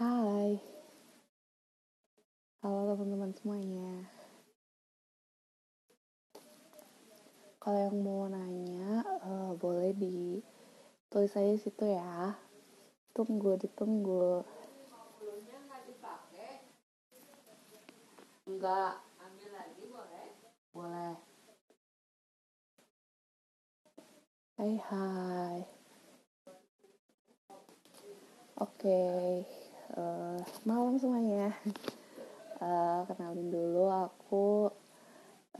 Hai Halo teman-teman semuanya Kalau yang mau nanya uh, Boleh di Tulis aja situ ya Tunggu, ditunggu Enggak Ambil lagi boleh? Boleh Hai hai Oke okay uh, malam semuanya uh, kenalin dulu aku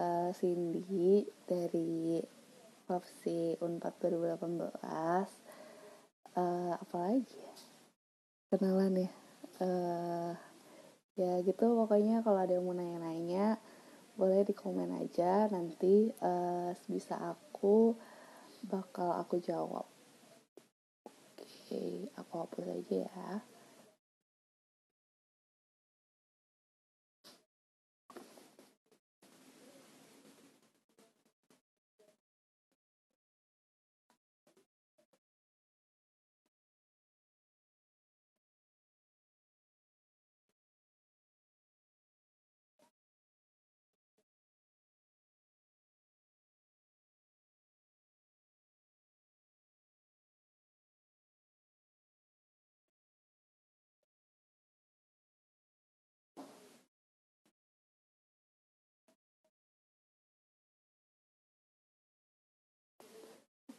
uh, Cindy dari Profesi Unpad 2018 uh, apa lagi ya? kenalan ya uh, ya gitu pokoknya kalau ada yang mau nanya-nanya boleh di komen aja nanti uh, bisa aku bakal aku jawab oke aku hapus aja ya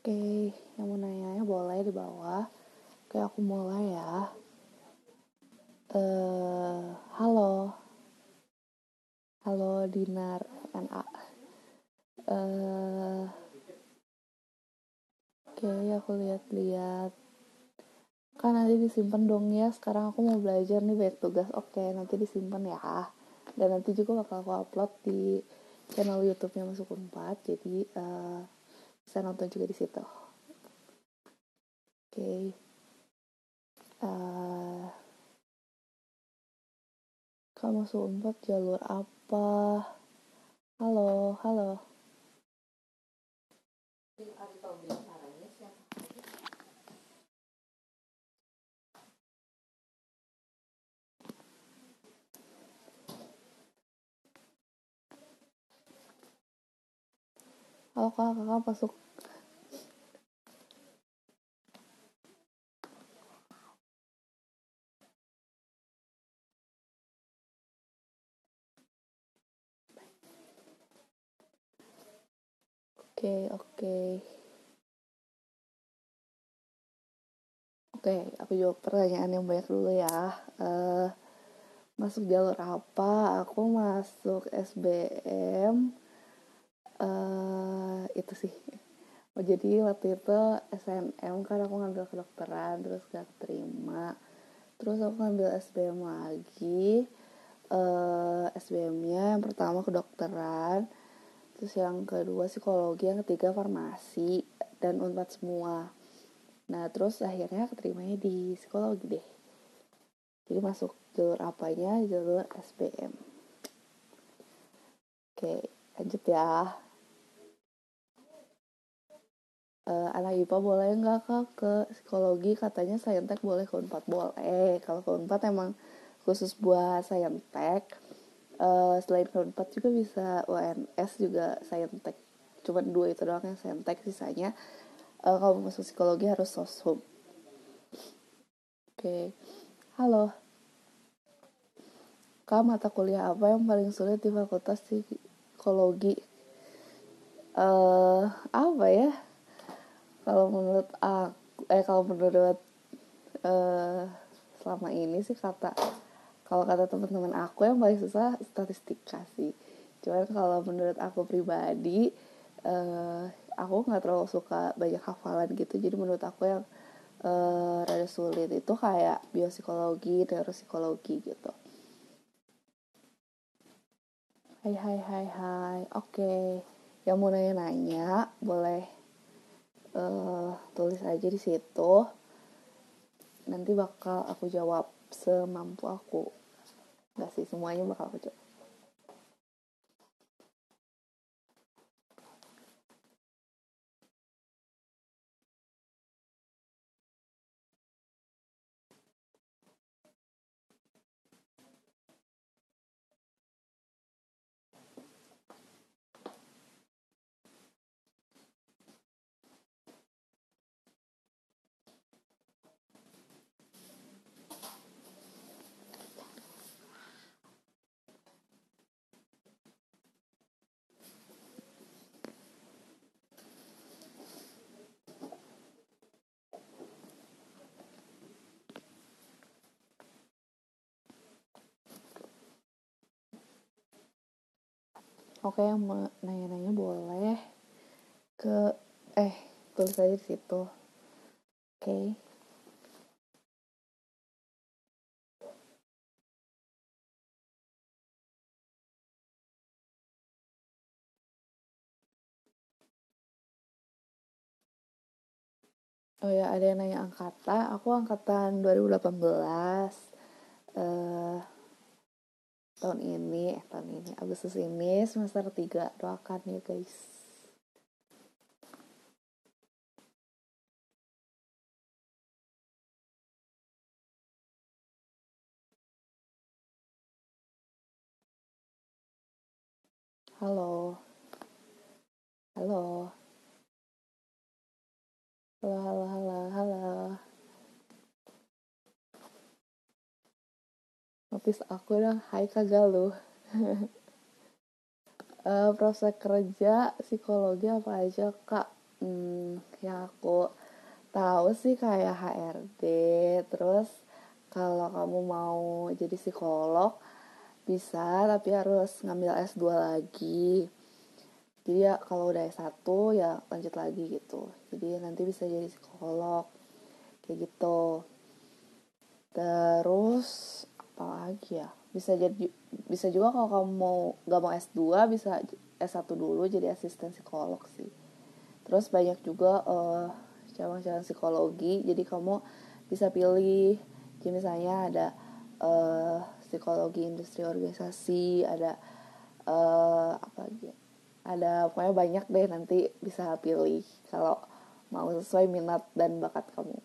Oke, yang mau nanya ya boleh di bawah. Oke, aku mulai ya. Uh, halo. Halo Dinar FNA. Uh, eh, Oke, okay, aku lihat-lihat. Kan nanti disimpan dong ya. Sekarang aku mau belajar nih banyak tugas. Oke, okay, nanti disimpan ya. Dan nanti juga bakal aku upload di channel YouTube-nya Masuk 4. Jadi uh, bisa nonton juga di situ oke okay. uh, eh, kamu sumpah jalur apa halo halo kalau kakak kakak masuk Oke, okay, oke. Okay. Oke, okay, aku jawab pertanyaan yang banyak dulu ya. Uh, masuk jalur apa? Aku masuk SBM uh, itu sih oh, jadi waktu itu SMM kan aku ngambil kedokteran terus gak terima terus aku ngambil SBM lagi uh, eh, SBM-nya yang pertama kedokteran terus yang kedua psikologi yang ketiga farmasi dan unpad semua nah terus akhirnya keterimanya di psikologi deh jadi masuk jalur apanya jalur SBM oke lanjut ya uh, anak IPA boleh nggak kak ke psikologi katanya saintek boleh ke unpad boleh kalau ke unpad emang khusus buat saintek uh, selain ke unpad juga bisa UNS juga saintek cuma dua itu doang yang saintek sisanya uh, kalau masuk psikologi harus soshum oke okay. halo kak mata kuliah apa yang paling sulit di fakultas psikologi uh, apa ya kalau menurut aku eh kalau menurut uh, selama ini sih kata kalau kata teman-teman aku yang paling susah statistika sih cuman kalau menurut aku pribadi uh, aku nggak terlalu suka banyak hafalan gitu jadi menurut aku yang uh, rada sulit itu kayak biopsikologi psikologi gitu Hai hai hai hai Oke okay. Yang mau nanya-nanya Boleh uh, tulis aja di situ nanti bakal aku jawab semampu aku nggak sih semuanya bakal aku jawab oke yang mau nanya-nanya boleh ke eh tulis aja di situ oke Oh ya, ada yang nanya angkatan. Aku angkatan 2018. Eh uh, tahun ini eh, tahun ini Agustus ini semester 3 doakan ya guys Halo. Halo. Halo, halo, halo, halo. notice aku udah hai lu uh, proses kerja psikologi apa aja kak hmm, yang aku tahu sih kayak HRD terus kalau kamu mau jadi psikolog bisa tapi harus ngambil S2 lagi jadi ya kalau udah S1 ya lanjut lagi gitu jadi nanti bisa jadi psikolog kayak gitu terus apa lagi ya bisa jadi bisa juga kalau kamu mau gak mau S2 bisa S1 dulu jadi asisten psikolog sih terus banyak juga uh, eh, cabang-cabang psikologi jadi kamu bisa pilih jadi misalnya ada uh, psikologi industri organisasi ada uh, apa lagi ya? ada pokoknya banyak deh nanti bisa pilih kalau mau sesuai minat dan bakat kamu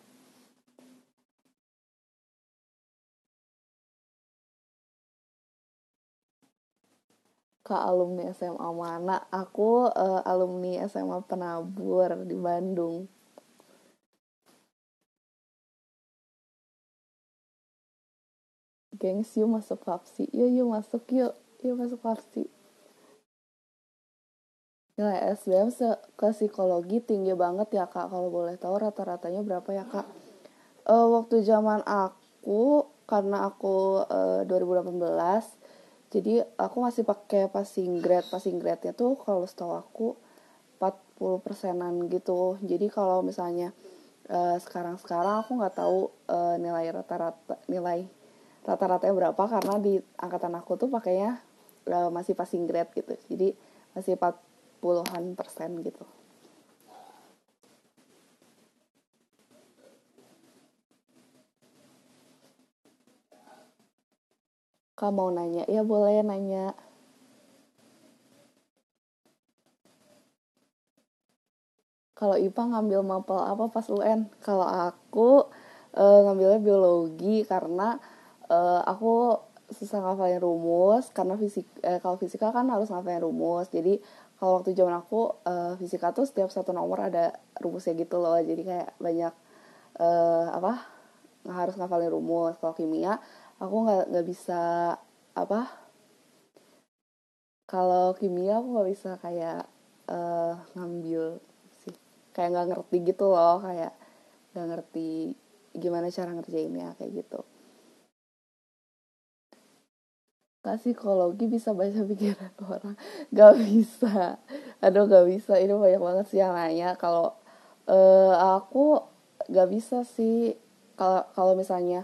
ke alumni SMA mana aku uh, alumni SMA Penabur di Bandung gengs yuk masuk FAPSI yuk yuk masuk yuk yuk masuk FAPSI nilai SBM ke psikologi tinggi banget ya kak kalau boleh tahu rata-ratanya berapa ya kak uh, waktu zaman aku karena aku uh, eh, 2018 jadi aku masih pakai passing grade passing grade-nya tuh kalau setahu aku 40 persenan gitu jadi kalau misalnya uh, eh, sekarang sekarang aku nggak tahu uh, nilai rata-rata nilai rata-ratanya berapa karena di angkatan aku tuh pakainya uh, masih passing grade gitu jadi masih 40-an persen gitu Kak mau nanya, ya boleh nanya. Kalau IPA ngambil mapel apa pas UN? Kalau aku e, ngambilnya biologi karena e, aku susah ngafalin rumus karena fisik e, kalau fisika kan harus ngafalin rumus jadi kalau waktu zaman aku e, fisika tuh setiap satu nomor ada rumusnya gitu loh jadi kayak banyak e, apa harus ngafalin rumus kalau kimia aku nggak nggak bisa apa kalau kimia aku nggak bisa kayak uh, ngambil sih kayak nggak ngerti gitu loh kayak nggak ngerti gimana cara ngerjainnya kayak gitu psikologi bisa baca pikiran orang gak bisa aduh gak bisa ini banyak banget sih yang nanya kalau uh, aku gak bisa sih kalau misalnya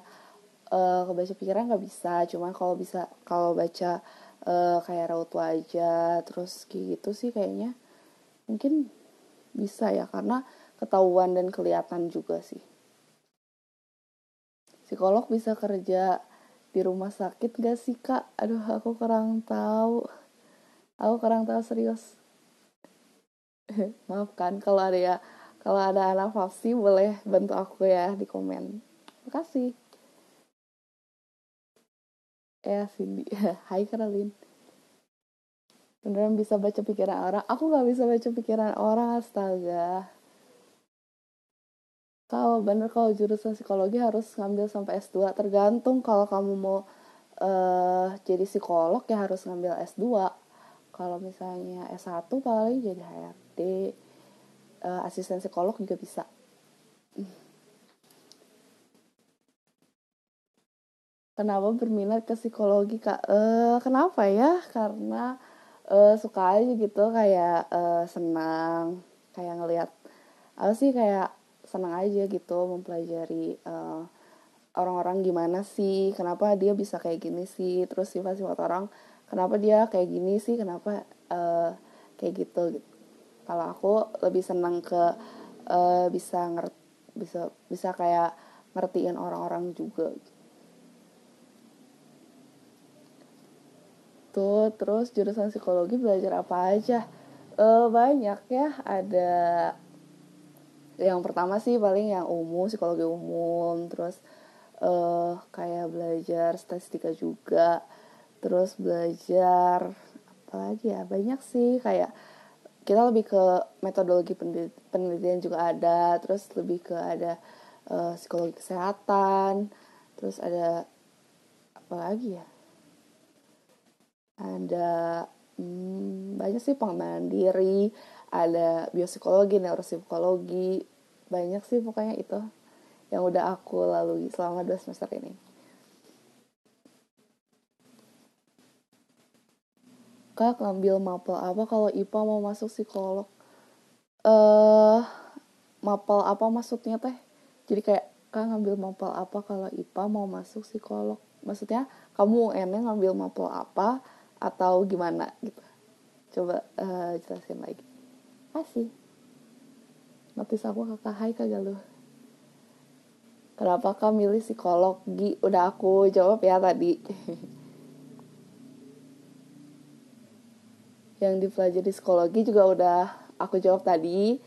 uh, eh, kebaca pikiran nggak bisa cuman kalau bisa kalau baca uh, kayak raut wajah terus kayak gitu sih kayaknya mungkin bisa ya karena ketahuan dan kelihatan juga sih psikolog bisa kerja di rumah sakit gak sih kak aduh aku kurang tahu aku kurang tahu serius maaf kan kalau ada ya kalau ada anak fafsi boleh bantu aku ya di komen terima kasih eh Cindy Hai Karolin, beneran bisa baca pikiran orang aku nggak bisa baca pikiran orang astaga kalau bener kalau jurusan psikologi harus ngambil sampai S2 tergantung kalau kamu mau uh, jadi psikolog ya harus ngambil S2 kalau misalnya S1 paling jadi HRD uh, eh, asisten psikolog juga bisa kenapa berminat ke psikologi kak uh, kenapa ya karena uh, suka aja gitu kayak uh, senang kayak ngelihat apa sih kayak senang aja gitu mempelajari uh, orang-orang gimana sih kenapa dia bisa kayak gini sih terus sifat-sifat orang kenapa dia kayak gini sih kenapa uh, kayak gitu gitu kalau aku lebih senang ke uh, bisa ngerti bisa bisa kayak ngertiin orang-orang juga gitu. gitu terus jurusan psikologi belajar apa aja e, banyak ya ada yang pertama sih paling yang umum psikologi umum terus uh, kayak belajar statistika juga terus belajar apa lagi ya banyak sih kayak kita lebih ke metodologi penelitian juga ada terus lebih ke ada uh, psikologi kesehatan terus ada apa lagi ya ada hmm, banyak sih pengembangan diri ada biopsikologi neuropsikologi banyak sih pokoknya itu yang udah aku lalui selama dua semester ini kak ngambil mapel apa kalau IPA mau masuk psikolog eh uh, mapel apa maksudnya teh jadi kayak kak ngambil mapel apa kalau IPA mau masuk psikolog maksudnya kamu UNnya ngambil mapel apa atau gimana gitu coba uh, jelasin lagi kasih notis aku kakak hai kagak lu kenapa kamu milih psikologi udah aku jawab ya tadi yang dipelajari psikologi juga udah aku jawab tadi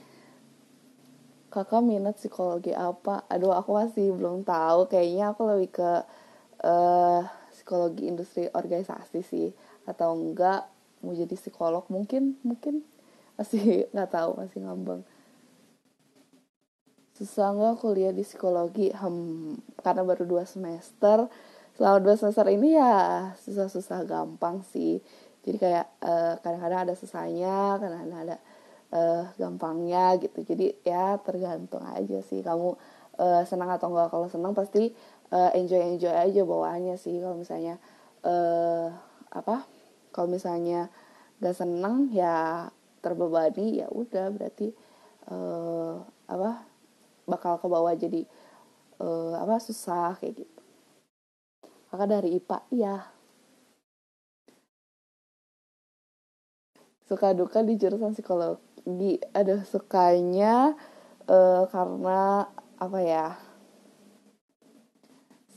kakak minat psikologi apa aduh aku masih belum tahu kayaknya aku lebih ke uh, psikologi industri organisasi sih atau enggak mau jadi psikolog mungkin mungkin masih nggak tahu masih ngambang susah nggak kuliah di psikologi hmm, karena baru dua semester selama dua semester ini ya susah-susah gampang sih jadi kayak kadang eh, kadang-kadang ada susahnya kadang-kadang ada uh, gampangnya gitu jadi ya tergantung aja sih kamu uh, senang atau enggak kalau senang pasti Eh, enjoy enjoy aja bawaannya sih kalau misalnya uh, apa kalau misalnya gak seneng ya terbebani ya udah berarti uh, apa bakal ke bawah jadi uh, apa susah kayak gitu maka dari IPA ya suka duka di jurusan psikologi ada sukanya uh, karena apa ya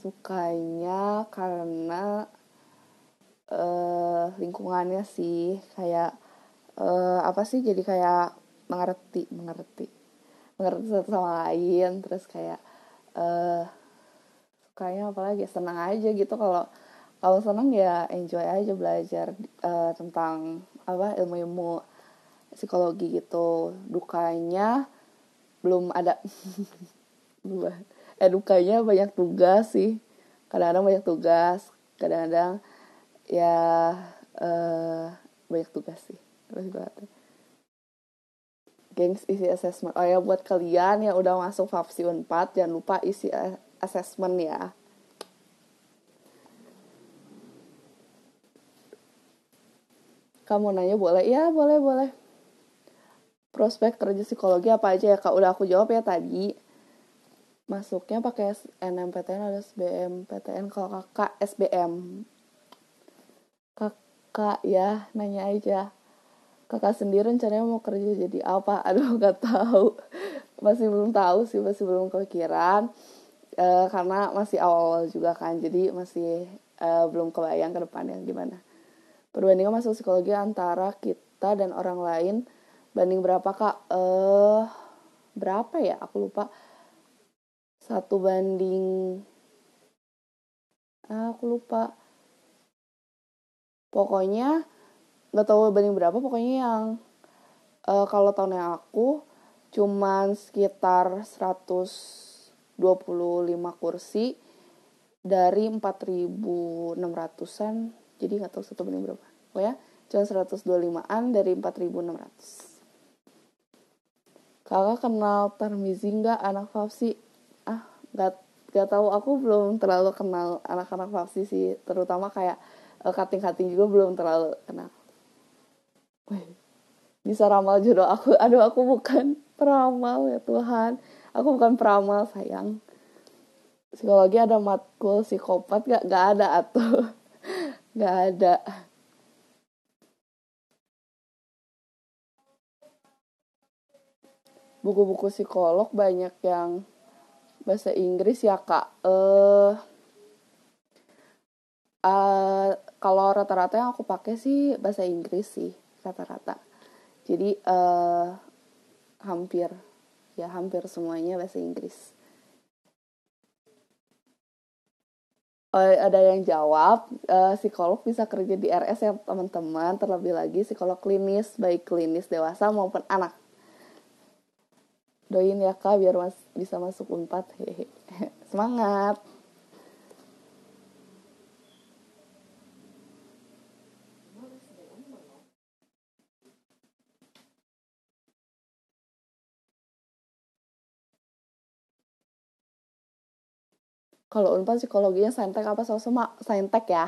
sukanya karena uh, lingkungannya sih kayak uh, apa sih jadi kayak mengerti mengerti mengerti satu sama lain terus kayak uh, eh, sukanya apalagi senang aja gitu kalau kalau senang ya enjoy aja belajar uh, tentang apa ilmu-ilmu psikologi gitu dukanya belum ada belum edukanya eh, banyak tugas sih kadang-kadang banyak tugas kadang-kadang ya uh, banyak tugas sih Terus banget gengs isi assessment oh ya buat kalian yang udah masuk FAPSI 4, jangan lupa isi assessment ya kamu nanya boleh ya boleh boleh prospek kerja psikologi apa aja ya kak udah aku jawab ya tadi masuknya pakai SNMPTN atau SBMPTN kalau kakak SBM kakak ya nanya aja kakak sendiri rencananya mau kerja jadi apa aduh nggak tahu masih belum tahu sih masih belum kepikiran e, karena masih awal-awal juga kan jadi masih e, belum kebayang ke depannya gimana perbandingan masuk psikologi antara kita dan orang lain banding berapa kak eh berapa ya aku lupa satu banding ah, aku lupa pokoknya nggak tahu banding berapa pokoknya yang uh, kalau yang aku cuman sekitar 125 kursi dari 4.600an jadi nggak tahu satu banding berapa oh ya cuma 125an dari 4.600 kakak kenal Tarmizi nggak anak Fafsi gak nggak tahu aku belum terlalu kenal anak-anak faksi sih terutama kayak eh, kating-kating juga belum terlalu kenal bisa ramal jodoh aku aduh aku bukan peramal ya Tuhan aku bukan peramal sayang psikologi ada matkul psikopat gak gak ada atau gak ada buku-buku psikolog banyak yang bahasa Inggris ya kak uh, uh, kalau rata-rata yang aku pakai sih bahasa Inggris sih rata-rata jadi uh, hampir ya hampir semuanya bahasa Inggris uh, ada yang jawab uh, psikolog bisa kerja di RS ya teman-teman terlebih lagi psikolog klinis baik klinis dewasa maupun anak doain ya kak biar mas bisa masuk unpad hehe semangat kalau unpad psikologinya saintek apa sama-sama saintek ya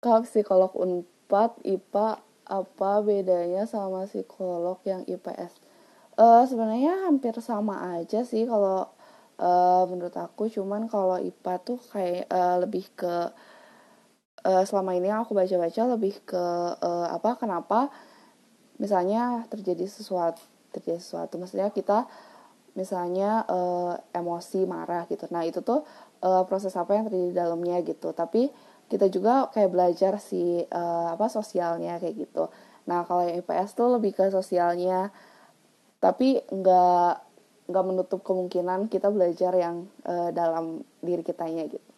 kalau psikolog unpad ipa apa bedanya sama psikolog yang IPS? Uh, eh, Sebenarnya hampir sama aja sih kalau uh, menurut aku, cuman kalau IPA tuh kayak uh, lebih ke uh, selama ini aku baca-baca lebih ke uh, apa? Kenapa? Misalnya terjadi sesuatu, terjadi sesuatu, maksudnya kita misalnya uh, emosi marah gitu. Nah itu tuh uh, proses apa yang terjadi di dalamnya gitu. Tapi kita juga kayak belajar si uh, eh, apa sosialnya kayak gitu nah kalau yang IPS tuh lebih ke sosialnya tapi nggak nggak menutup kemungkinan kita belajar yang uh, dalam diri kitanya gitu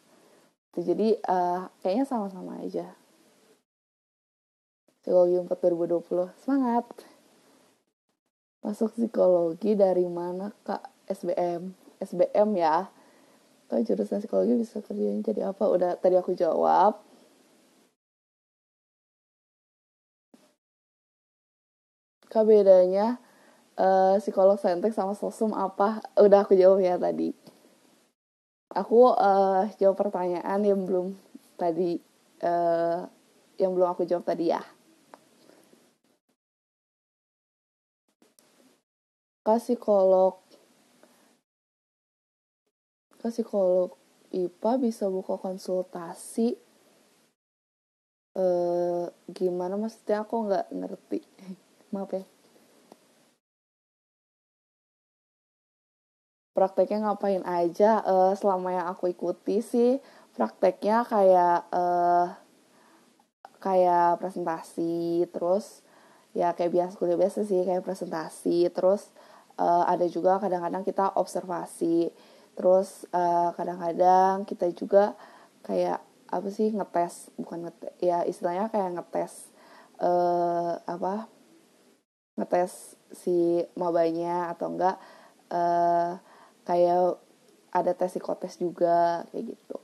jadi uh, kayaknya sama-sama aja psikologi 4 2020 semangat masuk psikologi dari mana kak SBM SBM ya oh, jurusan psikologi bisa kerjanya jadi apa udah tadi aku jawab kak bedanya uh, psikolog saintek sama sosum apa udah aku jawab ya tadi aku uh, jawab pertanyaan yang belum tadi uh, yang belum aku jawab tadi ya kak psikolog ke psikolog IPA bisa buka konsultasi eh gimana maksudnya aku nggak ngerti maaf ya prakteknya ngapain aja eh, selama yang aku ikuti sih prakteknya kayak eh, kayak presentasi terus ya kayak biasa kuliah biasa sih kayak presentasi terus uh, ada juga kadang-kadang kita observasi terus kadang eh, kadang-kadang kita juga kayak apa sih ngetes bukan ngetes ya istilahnya kayak ngetes uh, apa ngetes si mabanya atau enggak uh, kayak ada tes psikotes juga kayak gitu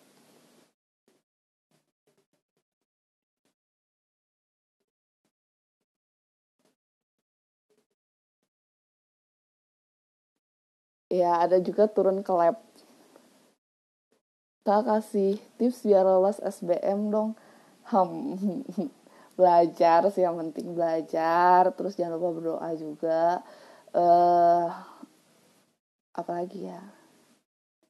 ya ada juga turun ke lab kak kasih tips biar lolos SBM dong hmm. belajar sih yang penting belajar terus jangan lupa berdoa juga eh uh, apalagi ya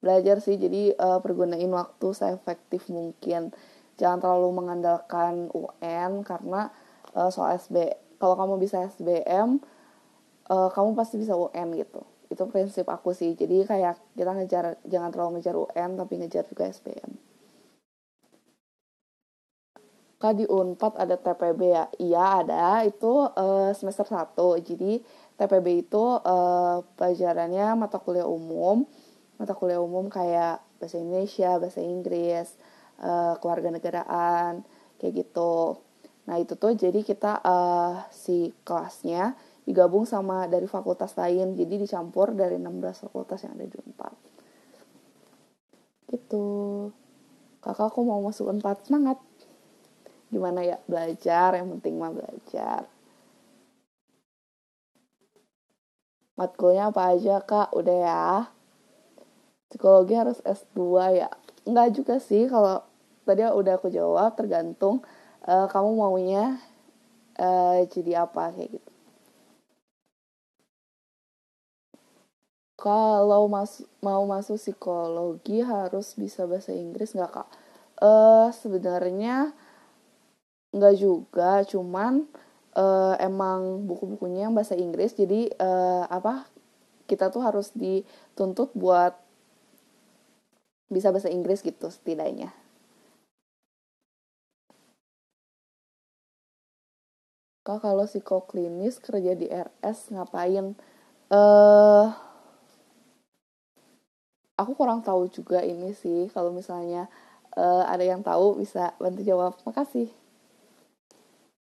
belajar sih jadi uh, pergunain waktu seefektif mungkin jangan terlalu mengandalkan UN karena uh, soal SB kalau kamu bisa SBM uh, eh, kamu pasti bisa UN gitu itu prinsip aku sih jadi kayak kita ngejar jangan terlalu ngejar UN tapi ngejar juga SPM Kak di Unpad ada TPB ya? Iya ada, itu uh, semester 1. Jadi TPB itu uh, pelajarannya mata kuliah umum. Mata kuliah umum kayak bahasa Indonesia, bahasa Inggris, uh, eh, keluarga negaraan, kayak gitu. Nah itu tuh jadi kita uh, si kelasnya digabung sama dari fakultas lain jadi dicampur dari 16 fakultas yang ada di Unpad gitu kakak aku mau masuk empat semangat gimana ya belajar yang penting mah belajar matkulnya apa aja kak udah ya psikologi harus S2 ya Enggak juga sih kalau tadi udah aku jawab tergantung uh, kamu maunya uh, jadi apa kayak gitu Kalau mas mau masuk psikologi harus bisa bahasa Inggris nggak kak? Eh uh, sebenarnya nggak juga, cuman uh, emang buku-bukunya yang bahasa Inggris, jadi uh, apa kita tuh harus dituntut buat bisa bahasa Inggris gitu setidaknya. Kak, kalau psikoklinis kerja di RS ngapain? Eh uh, aku kurang tahu juga ini sih kalau misalnya uh, ada yang tahu bisa bantu jawab makasih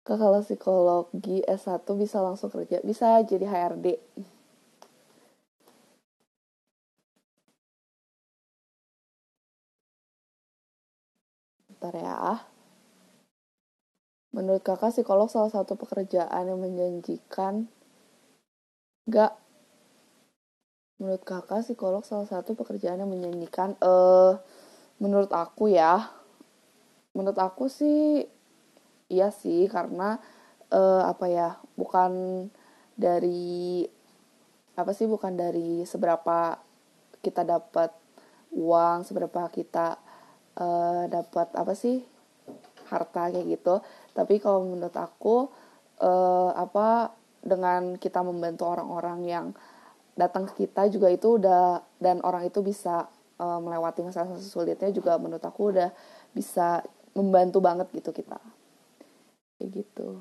ke kalau psikologi S1 bisa langsung kerja bisa jadi HRD bentar ya menurut kakak psikolog salah satu pekerjaan yang menjanjikan gak Menurut kakak, psikolog salah satu pekerjaan yang menyanyikan. Uh, eh, menurut aku ya, menurut aku sih iya sih karena uh, apa ya bukan dari apa sih bukan dari seberapa kita dapat uang seberapa kita uh, dapat apa sih harta kayak gitu tapi kalau menurut aku uh, apa dengan kita membantu orang-orang yang datang ke kita juga itu udah dan orang itu bisa uh, melewati masalah sulitnya juga menurut aku udah bisa membantu banget gitu kita kayak gitu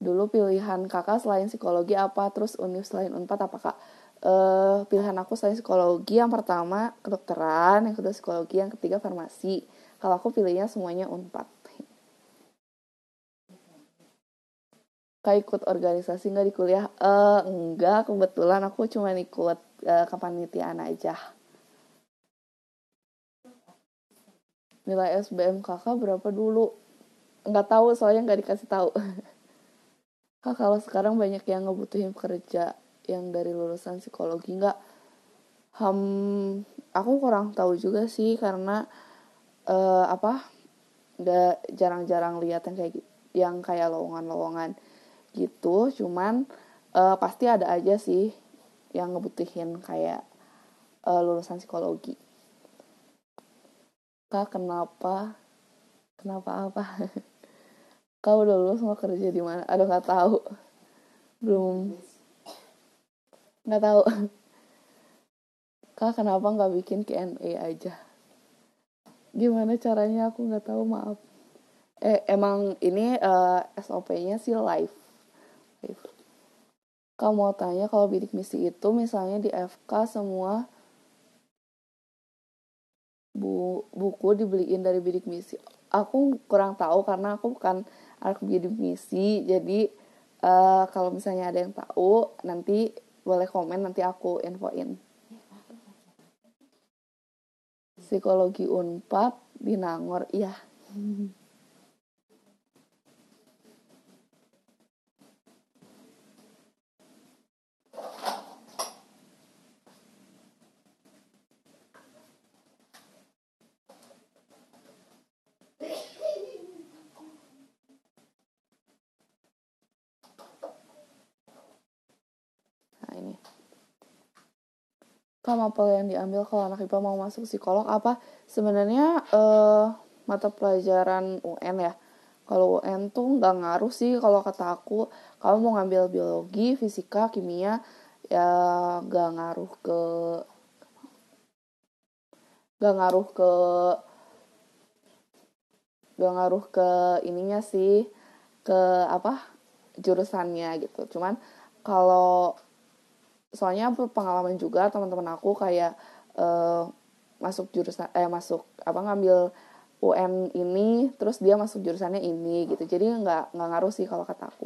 dulu pilihan kakak selain psikologi apa terus univ selain unpad apa kak uh, pilihan aku selain psikologi yang pertama kedokteran yang kedua psikologi yang ketiga farmasi kalau aku pilihnya semuanya unpad Kak ikut organisasi nggak di kuliah? Uh, eh, enggak, kebetulan aku cuma ikut uh, kepanitiaan aja. Nilai SBM kakak berapa dulu? Nggak tahu, soalnya nggak dikasih tahu. Kak, kalau sekarang banyak yang ngebutuhin kerja yang dari lulusan psikologi nggak? Hmm, aku kurang tahu juga sih karena uh, apa? Nggak jarang-jarang lihat yang kayak yang kayak lowongan-lowongan gitu cuman uh, pasti ada aja sih yang ngebutihin kayak uh, lulusan psikologi kak kenapa kenapa apa kau udah lulus mau kerja di mana aduh nggak tahu belum nggak tahu kak kenapa nggak bikin Q&A aja gimana caranya aku nggak tahu maaf eh emang ini uh, eh, SOP-nya sih live aktif. Kamu mau tanya kalau bidik misi itu misalnya di FK semua bu buku dibeliin dari bidik misi. Aku kurang tahu karena aku bukan anak bidik misi. Jadi uh, kalau misalnya ada yang tahu nanti boleh komen nanti aku infoin. Psikologi Unpad di Nangor, iya. Kak mapel yang diambil kalau anak IPA mau masuk psikolog apa? Sebenarnya eh, mata pelajaran UN ya. Kalau UN tuh nggak ngaruh sih kalau kata aku. Kamu mau ngambil biologi, fisika, kimia, ya nggak ngaruh ke nggak ngaruh ke nggak ngaruh ke ininya sih ke apa jurusannya gitu. Cuman kalau soalnya pengalaman juga teman-teman aku kayak uh, masuk jurusan eh masuk apa ngambil UN ini terus dia masuk jurusannya ini gitu jadi nggak nggak ngaruh sih kalau kata aku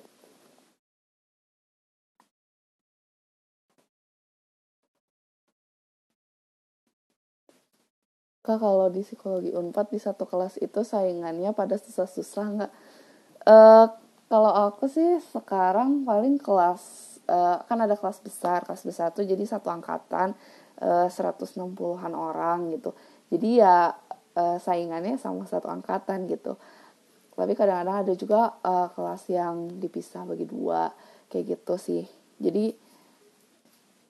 Kak, kalau di psikologi Unpad di satu kelas itu saingannya pada susah-susah nggak? Uh, kalau aku sih sekarang paling kelas uh, kan ada kelas besar kelas besar tuh jadi satu angkatan eh, uh, 160-an orang gitu jadi ya uh, saingannya sama satu angkatan gitu tapi kadang-kadang ada juga uh, kelas yang dipisah bagi dua kayak gitu sih jadi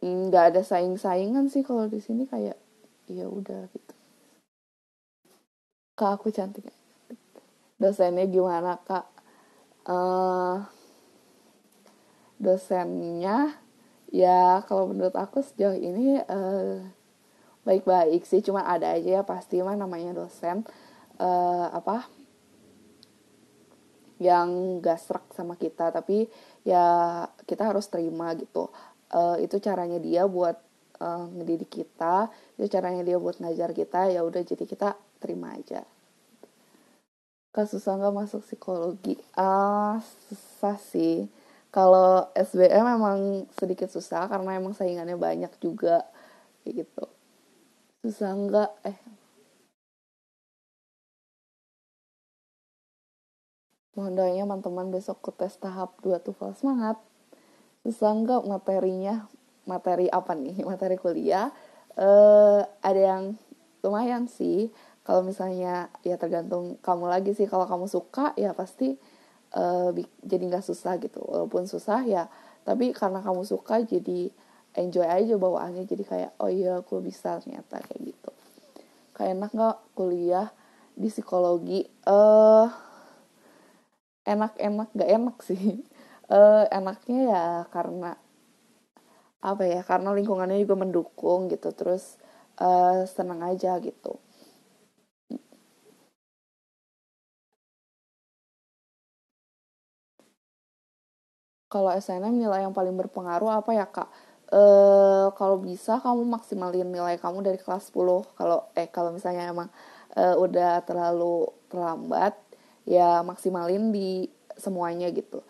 nggak ada saing-saingan sih kalau di sini kayak ya udah gitu kak aku cantik dosennya gimana kak uh, dosennya ya kalau menurut aku sejauh ini baik eh, baik-baik sih cuma ada aja ya pasti mah namanya dosen uh, apa yang gak serak sama kita tapi ya kita harus terima gitu uh, itu caranya dia buat uh, ngedidik kita itu caranya dia buat ngajar kita ya udah jadi kita terima aja kasus nggak masuk psikologi ah uh, susah sih kalau SBM emang sedikit susah karena emang saingannya banyak juga kayak gitu susah nggak eh mohon doanya teman-teman besok ke tes tahap 2 TOEFL semangat susah nggak materinya materi apa nih materi kuliah eh ada yang lumayan sih kalau misalnya ya tergantung kamu lagi sih kalau kamu suka ya pasti uh, jadi nggak susah gitu walaupun susah ya tapi karena kamu suka jadi enjoy aja bawaannya jadi kayak oh iya aku bisa ternyata kayak gitu kayak enak nggak kuliah di psikologi eh uh, enak-enak nggak enak sih uh, enaknya ya karena apa ya karena lingkungannya juga mendukung gitu terus uh, senang aja gitu kalau SNM nilai yang paling berpengaruh apa ya kak uh, kalau bisa kamu maksimalin nilai kamu dari kelas 10 kalau eh kalau misalnya emang uh, udah terlalu terlambat ya maksimalin di semuanya gitu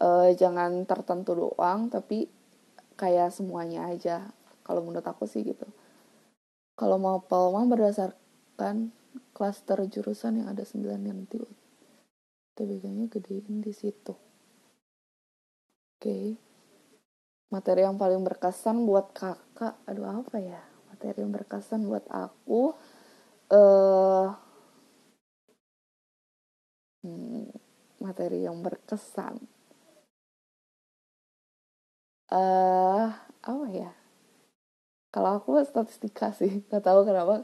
uh, jangan tertentu doang tapi kayak semuanya aja kalau menurut aku sih gitu kalau mau pelma berdasarkan klaster jurusan yang ada sembilan yang nanti TBK-nya gedein di situ okay. materi yang paling berkesan buat kakak aduh apa ya materi yang berkesan buat aku uh, materi yang berkesan eh uh, apa ya kalau aku statistika sih nggak tahu kenapa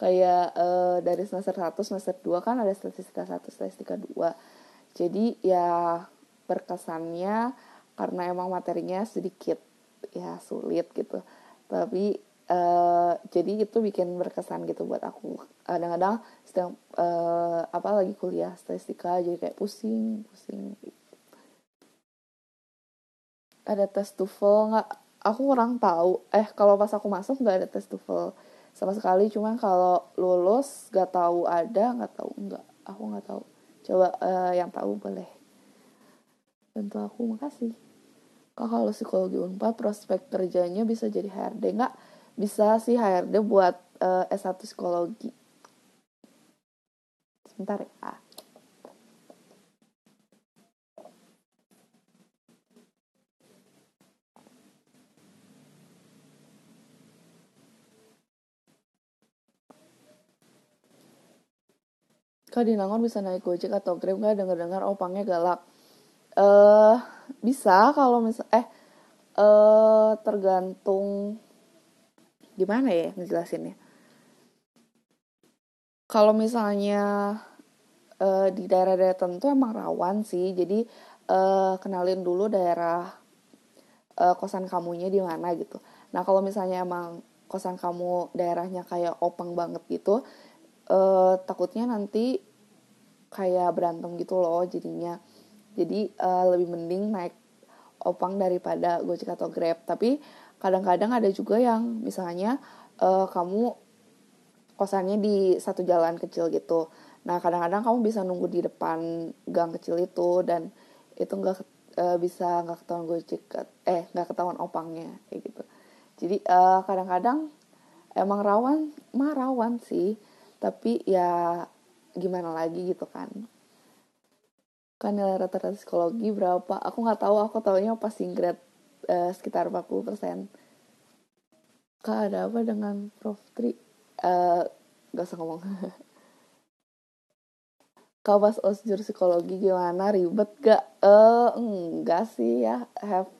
kayak uh, dari semester 1 semester 2 kan ada statistika 1 statistika 2 jadi ya berkesannya karena emang materinya sedikit ya sulit gitu tapi uh, jadi itu bikin berkesan gitu buat aku kadang-kadang sedang uh, apa lagi kuliah statistika jadi kayak pusing pusing ada tes TOEFL nggak aku kurang tahu eh kalau pas aku masuk nggak ada tes TOEFL sama sekali cuman kalau lulus nggak tahu ada nggak tahu nggak aku nggak tahu coba uh, yang tahu boleh bantu aku makasih kalau psikologi Unpad prospek kerjanya bisa jadi HRD nggak? Bisa sih HRD buat uh, eh, S1 psikologi. Sebentar ya. Kak di bisa naik Gojek atau Grab nggak denger dengar opangnya galak. Eh bisa kalau misal eh uh, tergantung gimana ya ngejelasinnya kalau misalnya uh, di daerah-daerah tertentu emang rawan sih jadi uh, kenalin dulu daerah uh, kosan kamunya di mana gitu nah kalau misalnya emang kosan kamu daerahnya kayak opang banget gitu uh, takutnya nanti kayak berantem gitu loh jadinya jadi uh, lebih mending naik opang daripada gojek atau grab tapi kadang-kadang ada juga yang misalnya uh, kamu kosannya di satu jalan kecil gitu nah kadang-kadang kamu bisa nunggu di depan gang kecil itu dan itu nggak uh, bisa nggak ketahuan gojek eh nggak ketahuan opangnya kayak gitu jadi kadang kadang-kadang emang rawan mah rawan sih tapi ya gimana lagi gitu kan kan nilai rata-rata psikologi berapa aku nggak tahu aku tahunya pas grade uh, sekitar 40 persen kak ada apa dengan Prof Tri uh, eh, gak usah ngomong kau pas osjur psikologi gimana ribet gak eh uh, enggak sih ya have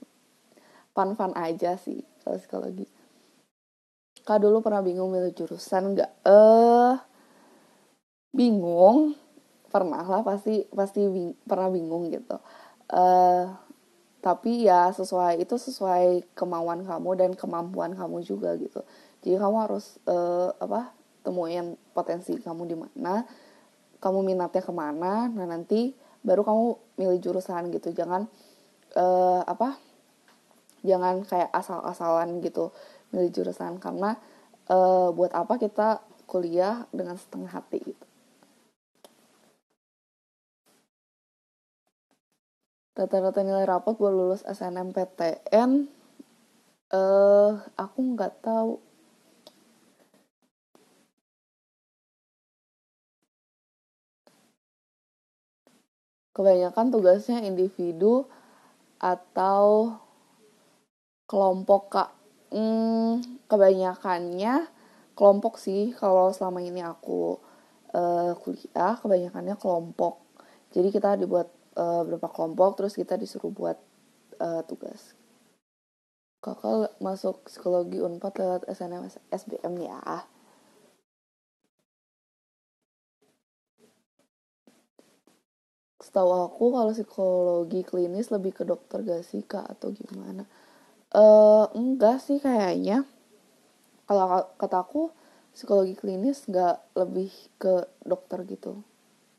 fun fun aja sih kalau psikologi kak dulu pernah bingung milih jurusan gak eh uh, bingung pernah lah pasti pasti bing, pernah bingung gitu uh, tapi ya sesuai itu sesuai kemauan kamu dan kemampuan kamu juga gitu jadi kamu harus uh, apa temuin potensi kamu di mana kamu minatnya kemana nah nanti baru kamu milih jurusan gitu jangan uh, apa jangan kayak asal-asalan gitu milih jurusan karena uh, buat apa kita kuliah dengan setengah hati gitu rata-rata nilai rapot buat lulus SNMPTN eh aku nggak tahu kebanyakan tugasnya individu atau kelompok kak hmm, kebanyakannya kelompok sih kalau selama ini aku uh, kuliah kebanyakannya kelompok jadi kita dibuat uh, berapa kelompok terus kita disuruh buat uh, tugas kakak masuk psikologi unpad lewat SNM SBM ya setahu aku kalau psikologi klinis lebih ke dokter gak sih kak atau gimana uh, enggak sih kayaknya kalau kata aku psikologi klinis nggak lebih ke dokter gitu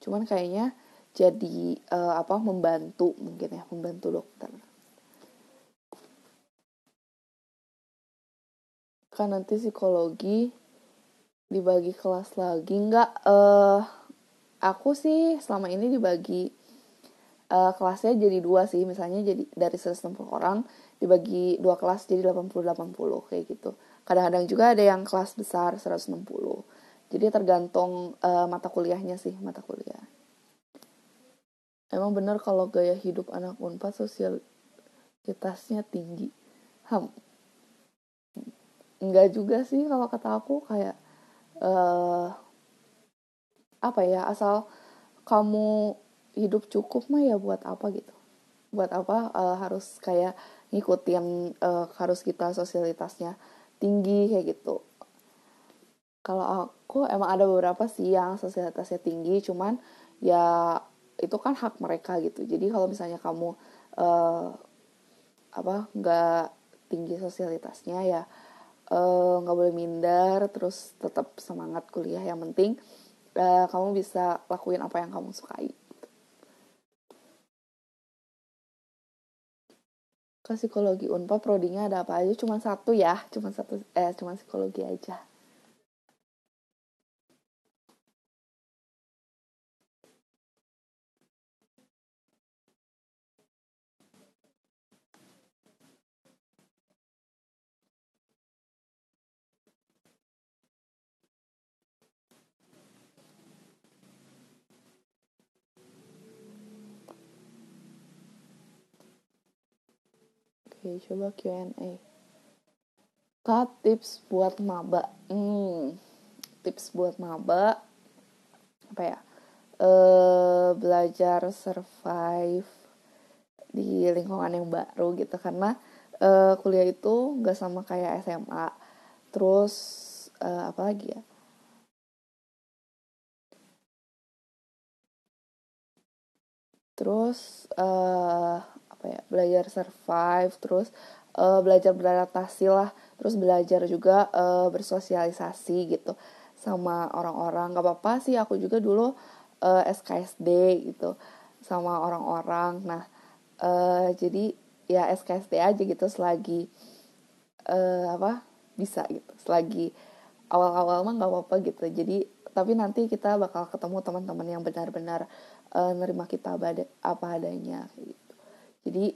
cuman kayaknya jadi uh, apa membantu mungkin ya membantu dokter kan nanti psikologi dibagi kelas lagi nggak uh, aku sih selama ini dibagi uh, kelasnya jadi dua sih misalnya jadi dari 160 orang dibagi dua kelas jadi 80 80 kayak gitu kadang-kadang juga ada yang kelas besar 160 jadi tergantung uh, mata kuliahnya sih mata kuliah Emang benar kalau gaya hidup anak Unpad sosialitasnya tinggi. Ham. Enggak juga sih kalau kata aku kayak uh, apa ya, asal kamu hidup cukup mah ya buat apa gitu. Buat apa uh, harus kayak ngikutin uh, harus kita sosialitasnya tinggi kayak gitu. Kalau aku emang ada beberapa sih yang sosialitasnya tinggi, cuman ya itu kan hak mereka gitu jadi kalau misalnya kamu uh, apa nggak tinggi sosialitasnya ya eh, nggak uh, boleh minder terus tetap semangat kuliah yang penting uh, kamu bisa lakuin apa yang kamu sukai ke psikologi unpa prodinya ada apa aja cuma satu ya cuma satu eh cuma psikologi aja Oke, coba Q&A. Kak, tips buat maba. Hmm, tips buat maba apa ya? Eh, belajar survive di lingkungan yang baru gitu karena eh, kuliah itu gak sama kayak SMA. Terus eh, apa lagi ya? Terus uh, apa ya belajar survive terus uh, belajar beradaptasi lah terus belajar juga uh, bersosialisasi gitu sama orang-orang gak apa-apa sih aku juga dulu uh, eh, SKSD gitu sama orang-orang nah uh, jadi ya SKSD aja gitu selagi uh, apa bisa gitu selagi awal-awal mah gak apa-apa gitu jadi tapi nanti kita bakal ketemu teman-teman yang benar-benar uh, nerima kita apa adanya gitu jadi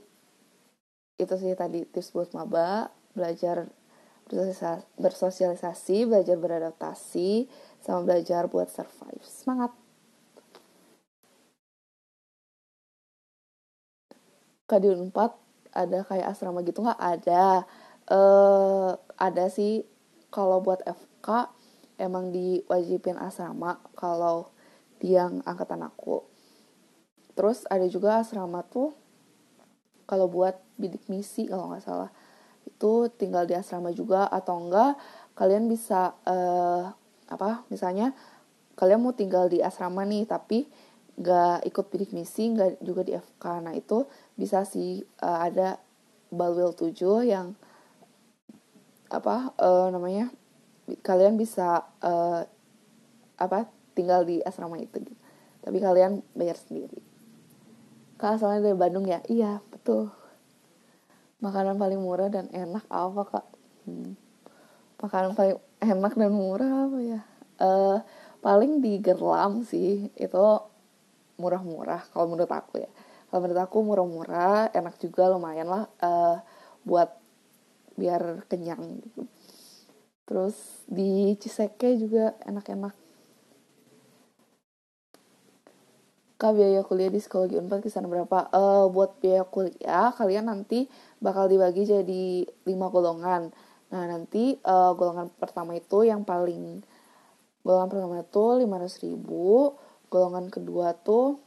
itu sih tadi tips buat maba belajar bersosialisasi belajar beradaptasi sama belajar buat survive semangat Kadiun 4 ada kayak asrama gitu nggak ada eh ada sih kalau buat FK emang diwajibin asrama kalau yang angkatan aku terus ada juga asrama tuh kalau buat bidik misi kalau nggak salah itu tinggal di asrama juga atau enggak kalian bisa uh, apa misalnya kalian mau tinggal di asrama nih tapi nggak ikut bidik misi nggak juga di FK nah itu bisa sih uh, ada balwil 7 yang apa uh, namanya kalian bisa uh, apa tinggal di asrama itu gitu. tapi kalian bayar sendiri kak soalnya dari Bandung ya iya betul makanan paling murah dan enak apa kak hmm. makanan paling enak dan murah apa ya uh, paling di Gerlam sih itu murah-murah kalau menurut aku ya kalau menurut aku murah-murah enak juga lumayan lah uh, buat biar kenyang gitu terus di Ciseke juga enak-enak Kak biaya kuliah di psikologi Unpad kisaran berapa? Uh, buat biaya kuliah kalian nanti bakal dibagi jadi lima golongan. Nah, nanti uh, golongan pertama itu yang paling golongan pertama itu ribu, golongan kedua tuh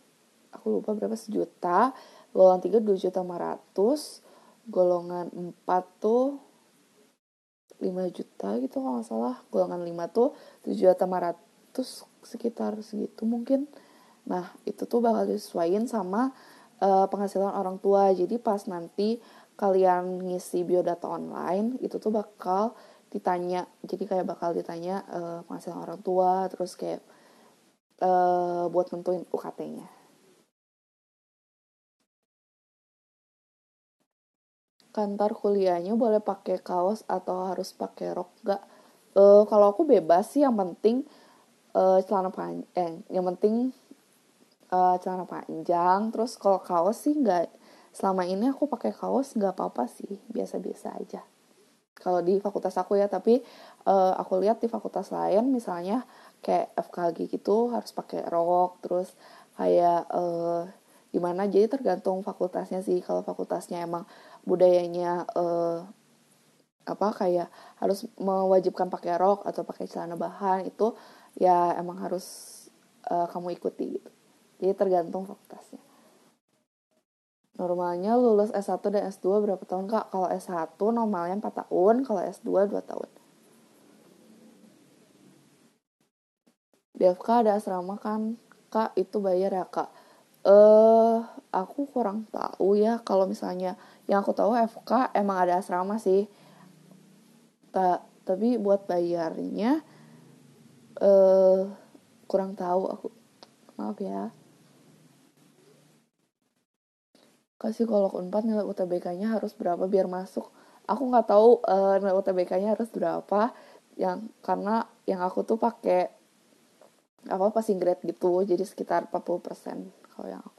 aku lupa berapa sejuta, golongan tiga 2 juta 500, golongan empat tuh 5 juta gitu kalau nggak salah, golongan lima tuh 7 juta 500 sekitar segitu mungkin. Nah, itu tuh bakal disesuaikan sama uh, penghasilan orang tua. Jadi pas nanti kalian ngisi biodata online, itu tuh bakal ditanya. Jadi kayak bakal ditanya uh, penghasilan orang tua, terus kayak uh, buat nentuin UKT-nya. Kantor kuliahnya boleh pakai kaos atau harus pakai rok gak? Uh, kalau aku bebas sih, yang penting uh, celana panjang, eh, yang penting uh, celana panjang terus kalau kaos sih nggak selama ini aku pakai kaos nggak apa-apa sih biasa-biasa aja kalau di fakultas aku ya tapi uh, aku lihat di fakultas lain misalnya kayak FKG gitu harus pakai rok terus kayak uh, gimana jadi tergantung fakultasnya sih kalau fakultasnya emang budayanya uh, apa kayak harus mewajibkan pakai rok atau pakai celana bahan itu ya emang harus uh, kamu ikuti gitu jadi tergantung fakultasnya. Normalnya lulus S1 dan S2 berapa tahun kak? Kalau S1 normalnya 4 tahun, kalau S2 2 tahun. DFK ada asrama kan? Kak itu bayar ya kak? Eh, uh, aku kurang tahu ya kalau misalnya yang aku tahu FK emang ada asrama sih. Ta tapi buat bayarnya eh uh, kurang tahu aku. Maaf ya. ke psikolog unpad nilai UTBK-nya harus berapa biar masuk aku nggak tahu uh, nilai UTBK-nya harus berapa yang karena yang aku tuh pakai apa passing grade gitu jadi sekitar 40% kalau yang aku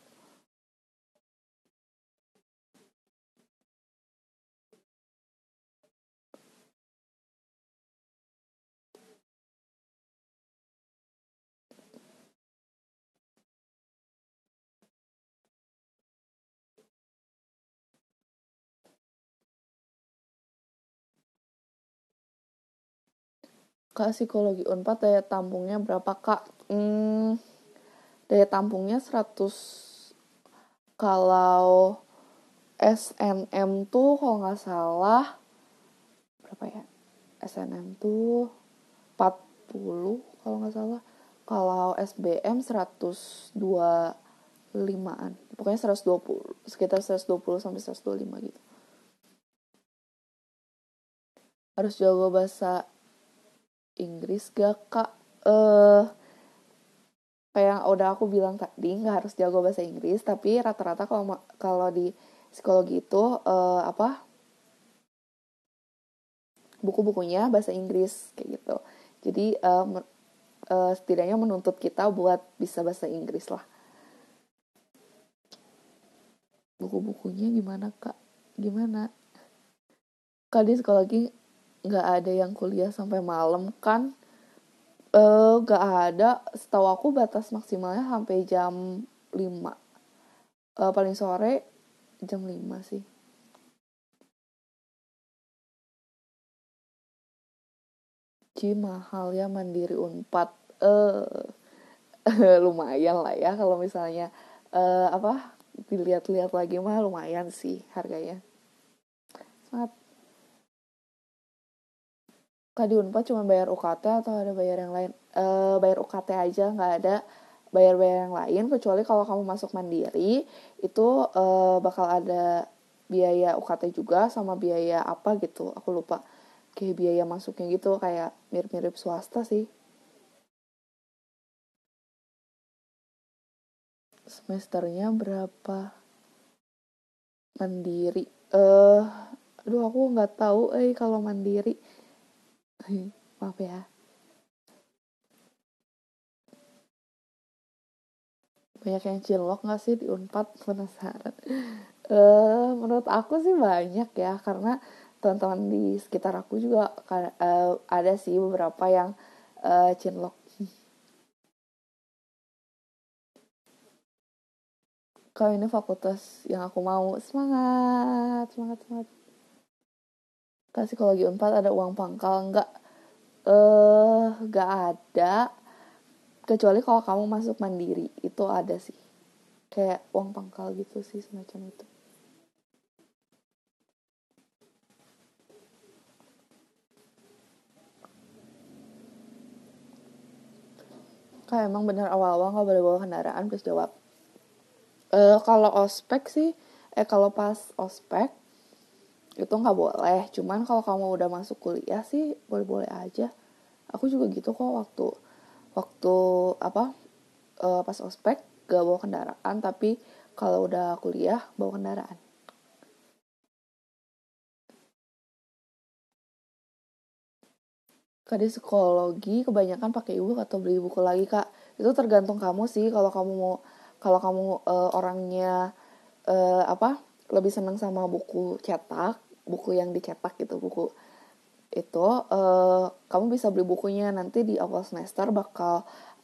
Kak psikologi Unpad daya tampungnya berapa Kak? Hmm, daya tampungnya 100 kalau SNM tuh kalau nggak salah berapa ya? SNM tuh 40 kalau nggak salah. Kalau SBM 125-an. Pokoknya 120, sekitar 120 sampai 125 gitu. Harus jago bahasa Inggris gak kak eh uh, kayak udah aku bilang tadi nggak harus jago bahasa Inggris tapi rata-rata kalau kalau di psikologi itu uh, apa buku-bukunya bahasa Inggris kayak gitu jadi uh, uh, setidaknya menuntut kita buat bisa bahasa Inggris lah buku-bukunya gimana kak gimana kalau di psikologi nggak ada yang kuliah sampai malam kan eh, nggak uh, ada setahu aku batas maksimalnya sampai jam 5 uh, eh, paling sore jam 5 sih Ji mahal ya mandiri unpad uh, lumayan lah ya kalau misalnya uh, apa dilihat-lihat lagi mah lumayan sih harganya semangat Kak di Unpad cuma bayar UKT atau ada bayar yang lain? E, bayar UKT aja, nggak ada bayar-bayar yang lain. Kecuali kalau kamu masuk mandiri, itu e, bakal ada biaya UKT juga sama biaya apa gitu. Aku lupa. Kayak biaya masuknya gitu, kayak mirip-mirip swasta sih. Semesternya berapa? Mandiri. Eh, uh, aduh aku nggak tahu eh kalau mandiri sorry maaf ya. Banyak yang cilok gak sih di Unpad? Penasaran. Uh, menurut aku sih banyak ya, karena teman-teman di sekitar aku juga uh, ada sih beberapa yang uh, eh, cilok Kalau ini fakultas yang aku mau, semangat, semangat, semangat kan psikologi unpad ada uang pangkal nggak eh uh, nggak ada kecuali kalau kamu masuk mandiri itu ada sih kayak uang pangkal gitu sih semacam itu kayak emang bener awal-awal nggak boleh bawa kendaraan terus jawab Uh, kalau ospek sih eh kalau pas ospek itu nggak boleh cuman kalau kamu udah masuk kuliah sih boleh-boleh aja aku juga gitu kok waktu waktu apa uh, pas ospek gak bawa kendaraan tapi kalau udah kuliah bawa kendaraan Kadis psikologi kebanyakan pakai e atau beli buku lagi kak itu tergantung kamu sih kalau kamu mau kalau kamu uh, orangnya uh, apa lebih senang sama buku cetak buku yang dicetak gitu buku itu uh, kamu bisa beli bukunya nanti di awal semester bakal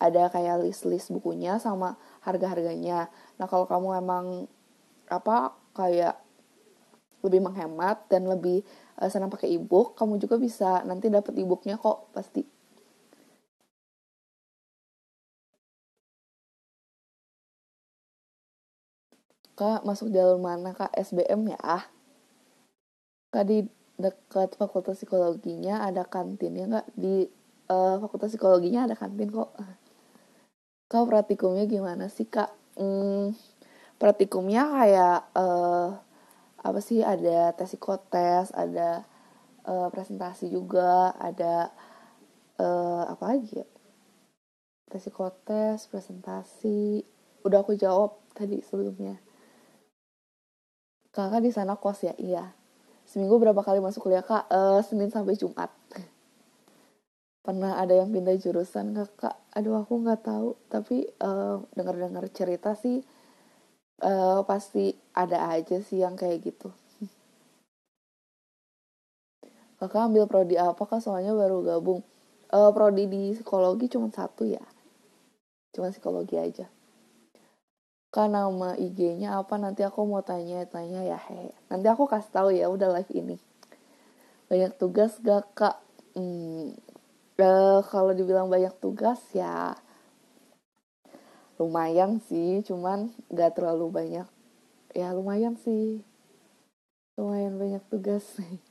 ada kayak list-list bukunya sama harga-harganya. Nah, kalau kamu emang apa kayak lebih menghemat dan lebih uh, senang pakai e kamu juga bisa nanti dapat e kok pasti. Kak, masuk jalur mana Kak? SBM ya? kak di dekat fakultas psikologinya ada kantin ya? Kak di uh, fakultas psikologinya ada kantin kok kak praktikumnya gimana sih kak hmm, praktikumnya kayak uh, apa sih ada tes psikotes ada uh, presentasi juga ada uh, apa lagi ya tes psikotes presentasi udah aku jawab tadi sebelumnya kakak di sana kos ya iya Seminggu berapa kali masuk kuliah kak? Uh, Senin sampai Jumat. Pernah ada yang pindah jurusan nggak kak? Aduh aku nggak tahu. Tapi uh, dengar-dengar cerita sih uh, pasti ada aja sih yang kayak gitu. Kakak ambil prodi apa kak? Soalnya baru gabung. Uh, prodi di psikologi cuma satu ya. Cuma psikologi aja ke nama IG-nya apa nanti aku mau tanya-tanya ya he. Nanti aku kasih tahu ya udah live ini. Banyak tugas gak kak? Hmm, eh, kalau dibilang banyak tugas ya lumayan sih, cuman gak terlalu banyak. Ya lumayan sih, lumayan banyak tugas nih.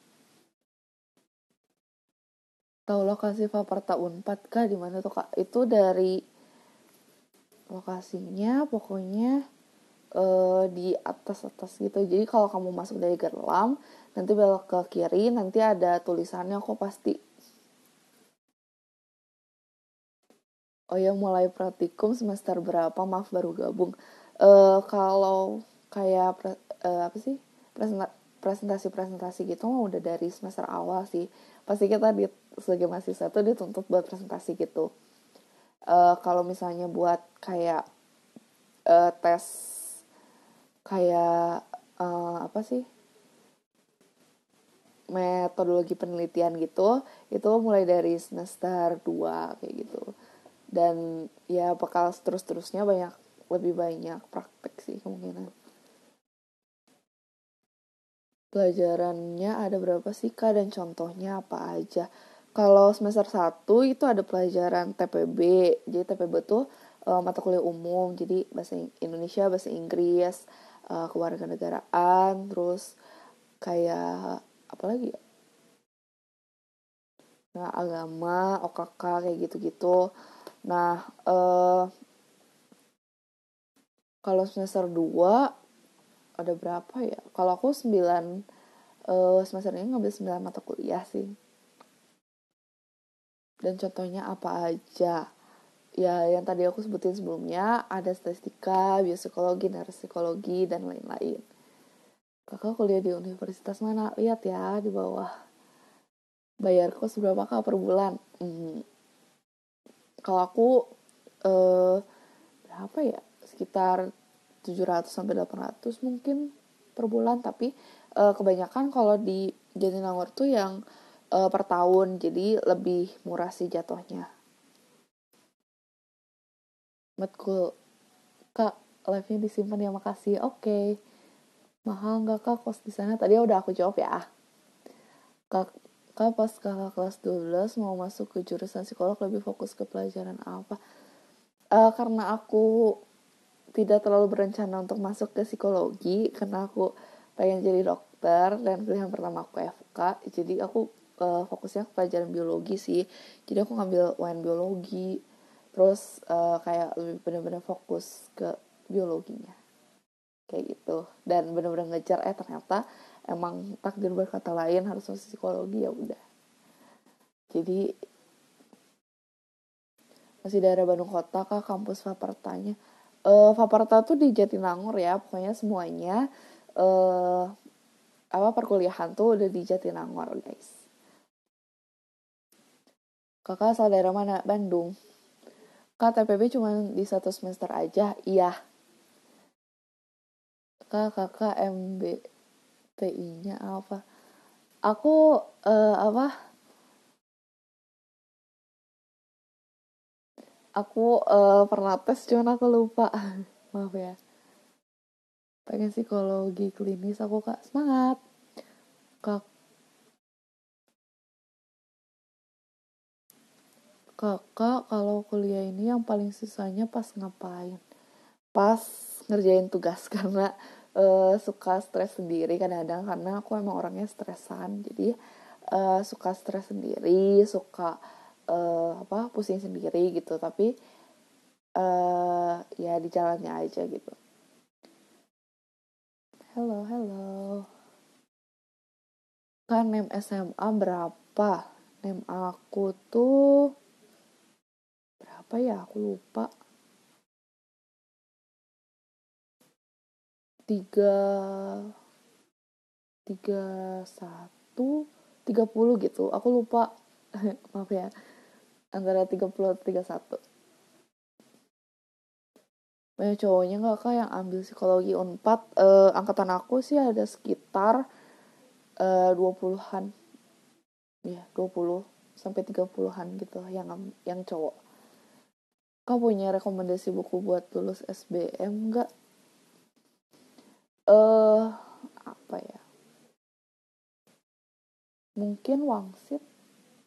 Tahu lokasi Faperta Unpad kak di mana tuh kak? Itu dari lokasinya pokoknya uh, di atas atas gitu jadi kalau kamu masuk dari Gerlam nanti belok ke kiri nanti ada tulisannya kok pasti oh ya mulai praktikum semester berapa maaf baru gabung uh, kalau kayak pre, uh, apa sih presentasi presentasi gitu mah udah dari semester awal sih pasti kita di sebagai mahasiswa tuh dituntut buat presentasi gitu uh, kalau misalnya buat kayak uh, tes kayak uh, apa sih metodologi penelitian gitu itu mulai dari semester 2 kayak gitu dan ya bakal terus-terusnya banyak lebih banyak praktek sih kemungkinan pelajarannya ada berapa sih kak dan contohnya apa aja kalau semester 1 itu ada pelajaran TPB. Jadi TPB tuh uh, mata kuliah umum. Jadi bahasa Indonesia, bahasa Inggris, uh, kewarganegaraan, terus kayak apa lagi ya? Nah, agama, OKK kayak gitu-gitu. Nah, uh, kalau semester 2 ada berapa ya? Kalau aku 9 uh, semester ini ngambil 9 mata kuliah sih dan contohnya apa aja ya yang tadi aku sebutin sebelumnya ada statistika biopsikologi neuropsikologi dan lain-lain kakak kuliah di universitas mana lihat ya di bawah bayar kos berapa kak per bulan hmm. kalau aku eh, berapa ya sekitar 700 sampai 800 mungkin per bulan tapi eh, kebanyakan kalau di Jatinangor tuh yang uh, per tahun jadi lebih murah sih jatuhnya cool. kak live-nya disimpan ya makasih oke okay. mahal nggak kak kos di sana tadi udah aku jawab ya kak kak pas kakak kelas 12 mau masuk ke jurusan psikolog lebih fokus ke pelajaran apa uh, karena aku tidak terlalu berencana untuk masuk ke psikologi karena aku pengen jadi dokter dan pilihan pertama aku FK jadi aku uh, fokusnya ke pelajaran biologi sih jadi aku ngambil UN biologi terus uh, kayak lebih bener-bener fokus ke biologinya kayak gitu dan bener-bener ngejar eh ternyata emang takdir berkata lain harus masuk psikologi ya udah jadi masih daerah Bandung Kota kah kampus Fapertanya uh, eh, Faperta tuh di Jatinangor ya pokoknya semuanya uh, apa perkuliahan tuh udah di Jatinangor guys Kakak asal daerah mana? Bandung. Kak TPB cuma di satu semester aja? Iya. Kak kakak MBTI-nya apa? Aku uh, apa? Aku uh, pernah tes cuman aku lupa. Maaf ya. Pengen psikologi klinis aku kak semangat. Kak kakak kalau kuliah ini yang paling susahnya pas ngapain pas ngerjain tugas karena uh, suka stres sendiri kadang-kadang karena aku emang orangnya stresan jadi uh, suka stres sendiri suka uh, apa pusing sendiri gitu tapi uh, ya di jalannya aja gitu hello hello kan name SMA berapa name aku tuh apa ya aku lupa tiga tiga satu tiga puluh gitu aku lupa maaf ya antara tiga puluh atau tiga satu banyak cowoknya nggak kak yang ambil psikologi empat uh, eh, angkatan aku sih ada sekitar eh, dua puluhan ya dua puluh sampai tiga puluhan gitu yang yang cowok kau punya rekomendasi buku buat lulus SBM nggak? Eh, uh, apa ya? Mungkin Wangsit.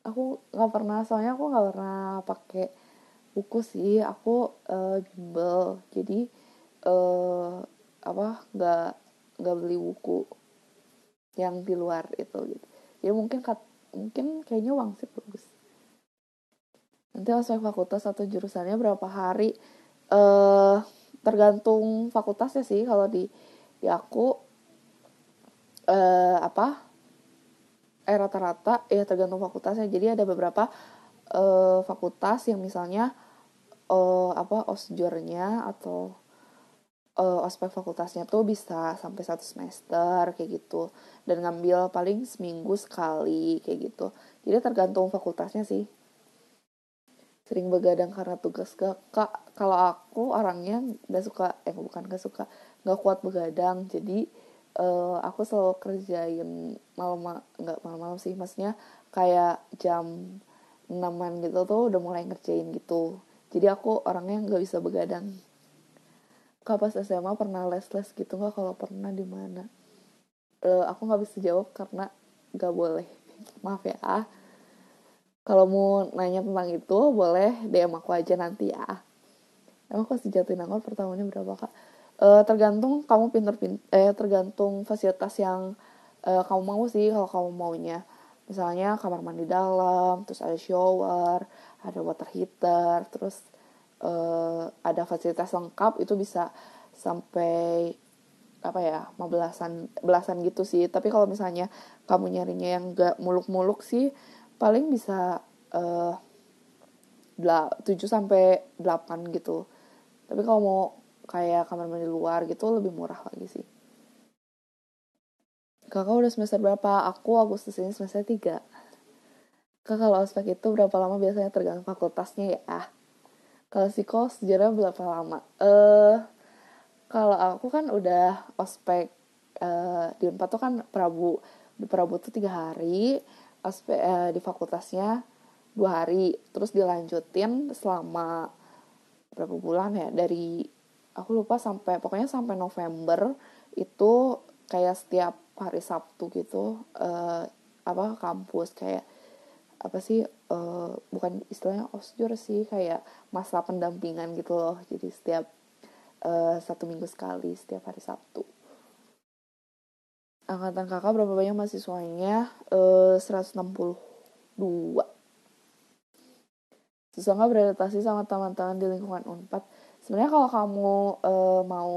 Aku nggak pernah, soalnya aku nggak pernah pakai buku sih. Aku uh, eh, bimbel, jadi uh, apa? Nggak nggak beli buku yang di luar itu gitu. Ya mungkin kat, mungkin kayaknya Wangsit bagus nanti ospek fakultas atau jurusannya berapa hari eh tergantung fakultasnya sih kalau di di aku eh apa eh rata-rata ya tergantung fakultasnya jadi ada beberapa eh, fakultas yang misalnya eh, apa osjurnya atau eh, ospek fakultasnya tuh bisa sampai satu semester kayak gitu dan ngambil paling seminggu sekali kayak gitu jadi tergantung fakultasnya sih sering begadang karena tugas gak kak kalau aku orangnya nggak suka eh bukan nggak suka nggak kuat begadang jadi uh, aku selalu kerjain malam nggak malam-malam sih maksudnya kayak jam enaman gitu tuh udah mulai ngerjain gitu jadi aku orangnya nggak bisa begadang kak pas SMA pernah les-les gitu nggak kalau pernah di mana uh, aku nggak bisa jawab karena nggak boleh maaf ya ah kalau mau nanya tentang itu boleh DM aku aja nanti ya emang pasti jatuhin aku pertamanya berapa kak e, tergantung kamu pinter pin eh tergantung fasilitas yang e, kamu mau sih kalau kamu maunya misalnya kamar mandi dalam terus ada shower ada water heater terus e, ada fasilitas lengkap itu bisa sampai apa ya mau belasan belasan gitu sih tapi kalau misalnya kamu nyarinya yang gak muluk-muluk sih paling bisa eh, uh, 7 sampai 8 gitu. Tapi kalau mau kayak kamar mandi luar gitu lebih murah lagi sih. Kakak udah semester berapa? Aku Agustus ini semester tiga Kak kalau ospek itu berapa lama biasanya tergantung fakultasnya ya? Kalau psiko sejarah berapa lama? Eh uh, kalau aku kan udah ospek uh, di Unpad tuh kan Prabu di Prabu tuh tiga hari, pas eh, di fakultasnya dua hari terus dilanjutin selama berapa bulan ya dari aku lupa sampai pokoknya sampai November itu kayak setiap hari Sabtu gitu eh, apa kampus kayak apa sih eh, bukan istilahnya osjur sih kayak masa pendampingan gitu loh jadi setiap eh, satu minggu sekali setiap hari Sabtu angkatan kakak berapa banyak mahasiswanya? Uh, 162. Susah nggak beradaptasi sama teman-teman di lingkungan UNPAD? Sebenarnya kalau kamu uh, mau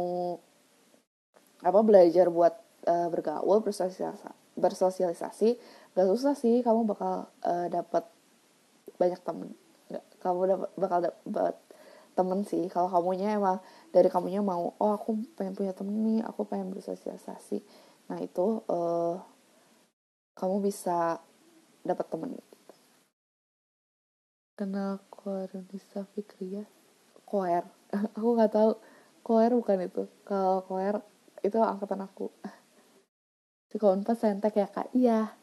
apa belajar buat uh, bergaul, bersosialisasi, bersosialisasi, gak susah sih, kamu bakal uh, eh, dapat banyak temen. Gak, kamu dapat bakal dapat temen sih. Kalau kamunya emang dari kamunya mau, oh aku pengen punya temen nih, aku pengen bersosialisasi nah itu uh, kamu bisa dapat temen gitu. kenal pikir Fikria ya? Koer aku gak tau Koer bukan itu kalau Koer itu angkatan aku si Konpas sentek ya kak iya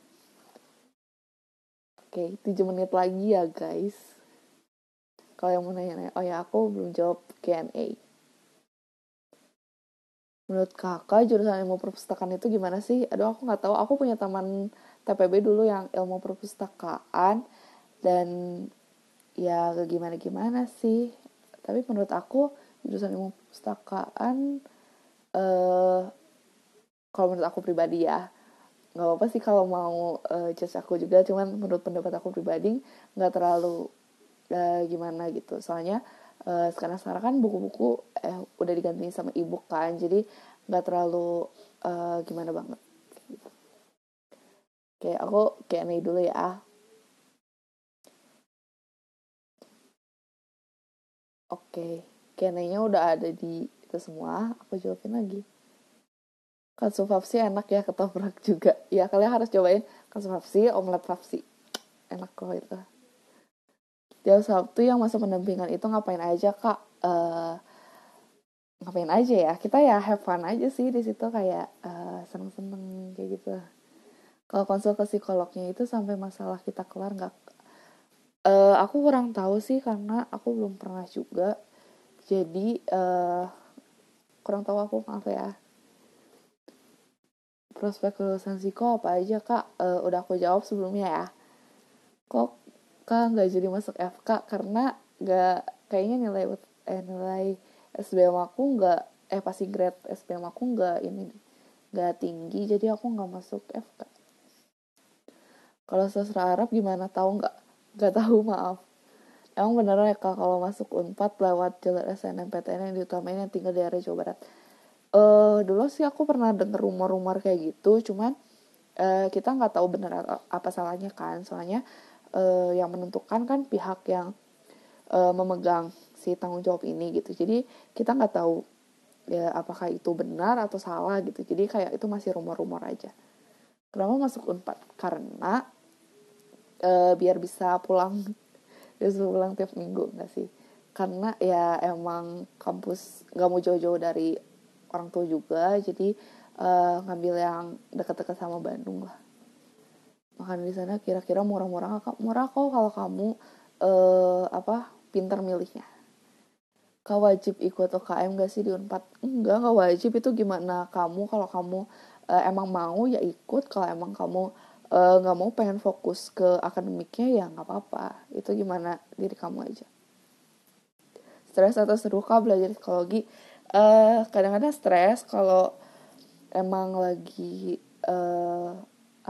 oke 7 menit lagi ya guys kalau yang mau nanya-nanya oh ya aku belum jawab Q&A menurut kakak jurusan ilmu perpustakaan itu gimana sih? Aduh aku nggak tahu. Aku punya teman TPB dulu yang ilmu perpustakaan dan ya gimana gimana sih. Tapi menurut aku jurusan ilmu perpustakaan eh kalau menurut aku pribadi ya nggak apa-apa sih kalau mau uh, aku juga cuman menurut pendapat aku pribadi nggak terlalu eh, gimana gitu soalnya uh, sekarang sekarang kan buku-buku eh, udah diganti sama e kan jadi nggak terlalu uh, gimana banget gitu. oke aku kayak nih dulu ya Oke, kayaknya udah ada di itu semua. Aku jawabin lagi. kasu fafsi enak ya, ketoprak juga. Ya, kalian harus cobain kasu fafsi omelet fafsi Enak kok itu tiap Sabtu yang masa pendampingan itu ngapain aja kak uh, ngapain aja ya kita ya have fun aja sih di situ kayak uh, eh, seneng seneng kayak gitu kalau konsul ke psikolognya itu sampai masalah kita kelar nggak uh, aku kurang tahu sih karena aku belum pernah juga jadi uh, kurang tahu aku maaf ya prospek lulusan psiko apa aja kak uh, udah aku jawab sebelumnya ya kok FK nggak jadi masuk FK karena nggak kayaknya nilai eh, nilai SBM aku nggak eh pasti grade SBM aku nggak ini nggak tinggi jadi aku nggak masuk FK kalau sastra Arab gimana tahu nggak nggak tahu maaf emang beneran ya kak kalau masuk unpad lewat jalur SNMPTN yang diutamain yang tinggal di area Jawa Barat uh, dulu sih aku pernah denger rumor-rumor kayak gitu cuman uh, kita nggak tahu bener apa salahnya kan soalnya uh, yang menentukan kan pihak yang uh, memegang si tanggung jawab ini gitu jadi kita nggak tahu ya apakah itu benar atau salah gitu jadi kayak itu masih rumor-rumor aja kenapa masuk unpad karena uh, biar bisa pulang bisa pulang tiap minggu nggak sih karena ya emang kampus nggak mau jauh-jauh dari orang tua juga jadi uh, ngambil yang deket-deket sama Bandung lah makan di sana kira-kira murah-murah murah kok kalau kamu eh, apa pinter milihnya kau wajib ikut UKM gak sih di Unpad enggak nggak wajib itu gimana kamu kalau kamu uh, emang mau ya ikut kalau emang kamu eh, nggak uh, mau pengen fokus ke akademiknya ya nggak apa-apa itu gimana diri kamu aja stres atau seru kah belajar psikologi eh, kadang-kadang stres kalau emang lagi uh,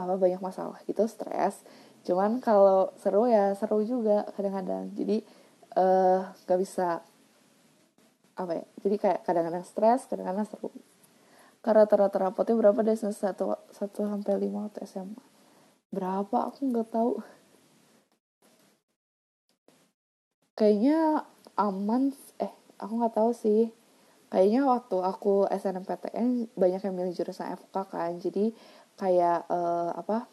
apa banyak masalah gitu stres cuman kalau seru ya seru juga kadang-kadang jadi uh, eh, gak bisa apa ya jadi kayak kadang-kadang stres kadang-kadang seru karena rata-rata rapotnya berapa deh semester satu satu sampai lima atau SMA berapa aku nggak tahu kayaknya aman eh aku nggak tahu sih kayaknya waktu aku SNMPTN banyak yang milih jurusan FK kan jadi kayak uh, apa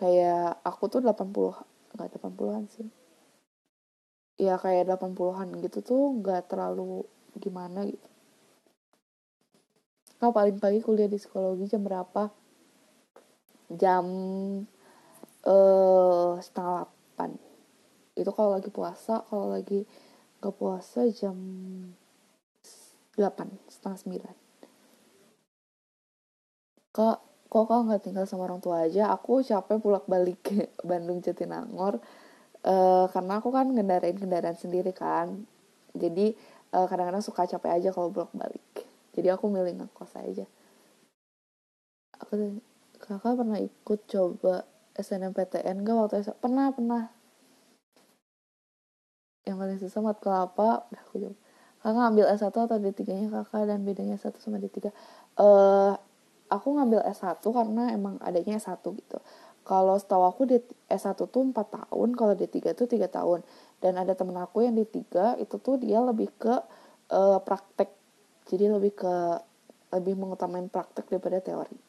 kayak aku tuh 80 nggak 80-an sih ya kayak 80-an gitu tuh nggak terlalu gimana gitu kau paling pagi kuliah di psikologi jam berapa jam eh setengah delapan itu kalau lagi puasa kalau lagi nggak puasa jam delapan setengah sembilan ke kok kalau nggak tinggal sama orang tua aja aku capek pulak balik ke Bandung Jatinangor e, karena aku kan ngendarain kendaraan sendiri kan jadi uh, kadang-kadang suka capek aja kalau bolak balik jadi aku milih ngekos aja aku kakak pernah ikut coba SNMPTN gak waktu SMA pernah pernah yang paling susah mat kelapa udah aku jawab kakak ambil S1 atau D3 nya kakak dan bedanya satu sama D3 eh uh, aku ngambil S1 karena emang adanya S1 gitu kalau setahu aku di S1 tuh 4 tahun, kalau D3 tuh 3 tahun. Dan ada temen aku yang D3 itu tuh dia lebih ke uh, praktek. Jadi lebih ke lebih mengutamain praktek daripada teori.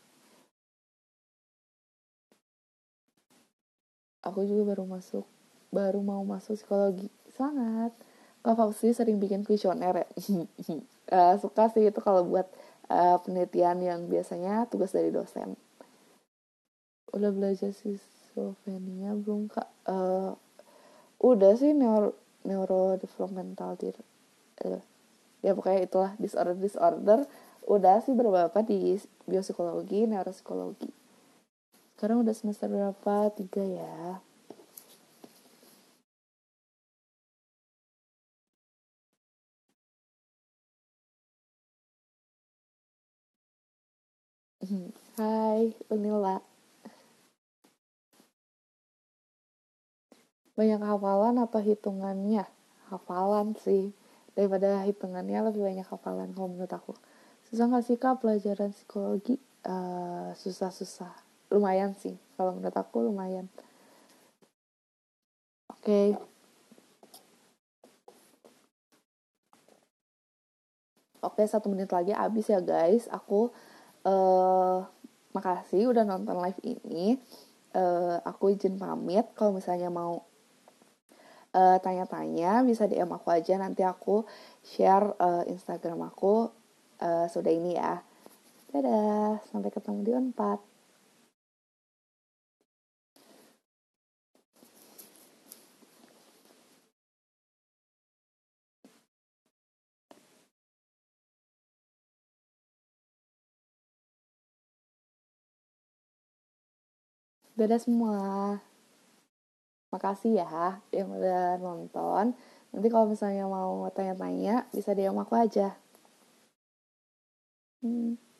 Aku juga baru masuk baru mau masuk psikologi. Sangat. Kak Fauzi sering bikin kuesioner ya. uh, suka sih itu kalau buat uh, penelitian yang biasanya tugas dari dosen udah belajar Slovenia belum kak uh, udah sih neuro neurodevelopmental uh, ya pokoknya itulah disorder disorder udah sih berapa di biopsikologi neuropsikologi sekarang udah semester berapa tiga ya Hai, Unila. Banyak hafalan apa hitungannya? Hafalan sih. Daripada hitungannya lebih banyak hafalan kalau menurut aku. Susah gak sih kak pelajaran psikologi? susah eh, susah-susah. lumayan sih. Kalau menurut aku lumayan. Oke. Okay. Oke, okay, satu menit lagi abis ya guys. Aku uh, makasih udah nonton live ini. Uh, aku izin pamit kalau misalnya mau tanya eh, tanya-tanya bisa DM aku aja nanti aku share uh, Instagram aku uh, sudah ini ya. Dadah, sampai ketemu di Unpad. Dadah semua. Makasih ya yang udah nonton. Nanti kalau misalnya mau tanya-tanya bisa DM aku aja. Hmm.